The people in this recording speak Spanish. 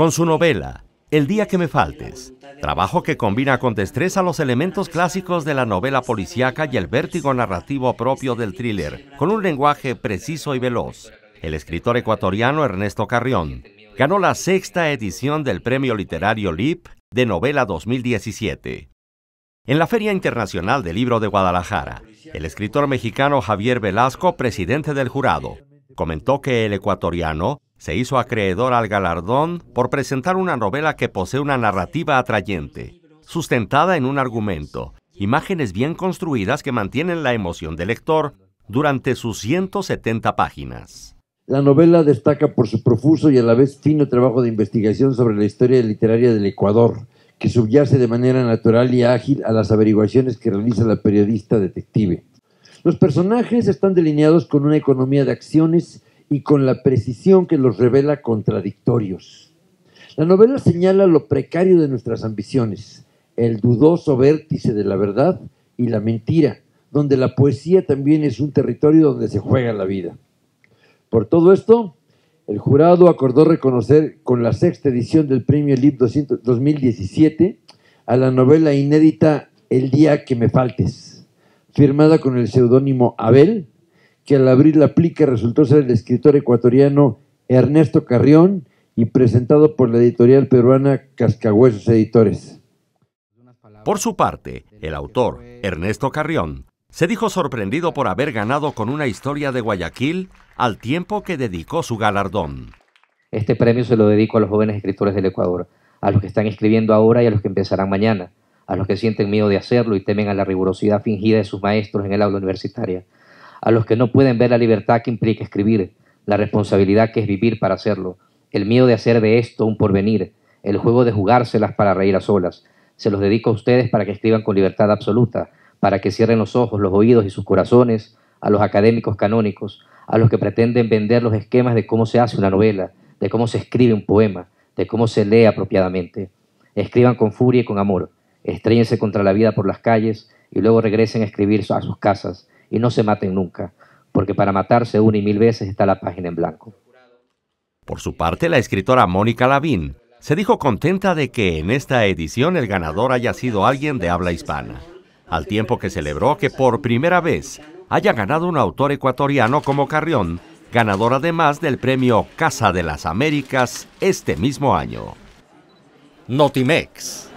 con su novela El día que me faltes, trabajo que combina con destreza los elementos clásicos de la novela policíaca y el vértigo narrativo propio del thriller, con un lenguaje preciso y veloz. El escritor ecuatoriano Ernesto Carrión ganó la sexta edición del Premio Literario LIP de Novela 2017. En la Feria Internacional del Libro de Guadalajara, el escritor mexicano Javier Velasco, presidente del jurado, comentó que el ecuatoriano se hizo acreedor al galardón por presentar una novela que posee una narrativa atrayente, sustentada en un argumento, imágenes bien construidas que mantienen la emoción del lector durante sus 170 páginas. La novela destaca por su profuso y a la vez fino trabajo de investigación sobre la historia literaria del Ecuador, que subyace de manera natural y ágil a las averiguaciones que realiza la periodista detective. Los personajes están delineados con una economía de acciones y con la precisión que los revela contradictorios. La novela señala lo precario de nuestras ambiciones, el dudoso vértice de la verdad y la mentira, donde la poesía también es un territorio donde se juega la vida. Por todo esto, el jurado acordó reconocer con la sexta edición del Premio Lib 2017 a la novela inédita El día que me faltes, firmada con el seudónimo Abel, que al abrir la plica resultó ser el escritor ecuatoriano Ernesto Carrión y presentado por la editorial peruana Cascahuesos Editores. Por su parte, el autor, Ernesto Carrión, se dijo sorprendido por haber ganado con una historia de Guayaquil al tiempo que dedicó su galardón. Este premio se lo dedico a los jóvenes escritores del Ecuador, a los que están escribiendo ahora y a los que empezarán mañana, a los que sienten miedo de hacerlo y temen a la rigurosidad fingida de sus maestros en el aula universitaria, a los que no pueden ver la libertad que implica escribir, la responsabilidad que es vivir para hacerlo, el miedo de hacer de esto un porvenir, el juego de jugárselas para reír a solas. Se los dedico a ustedes para que escriban con libertad absoluta, para que cierren los ojos, los oídos y sus corazones a los académicos canónicos, a los que pretenden vender los esquemas de cómo se hace una novela, de cómo se escribe un poema, de cómo se lee apropiadamente. Escriban con furia y con amor, estrellense contra la vida por las calles y luego regresen a escribir a sus casas, y no se maten nunca, porque para matarse una y mil veces está la página en blanco. Por su parte, la escritora Mónica Lavín se dijo contenta de que en esta edición el ganador haya sido alguien de habla hispana, al tiempo que celebró que por primera vez haya ganado un autor ecuatoriano como Carrión, ganador además del premio Casa de las Américas este mismo año. Notimex.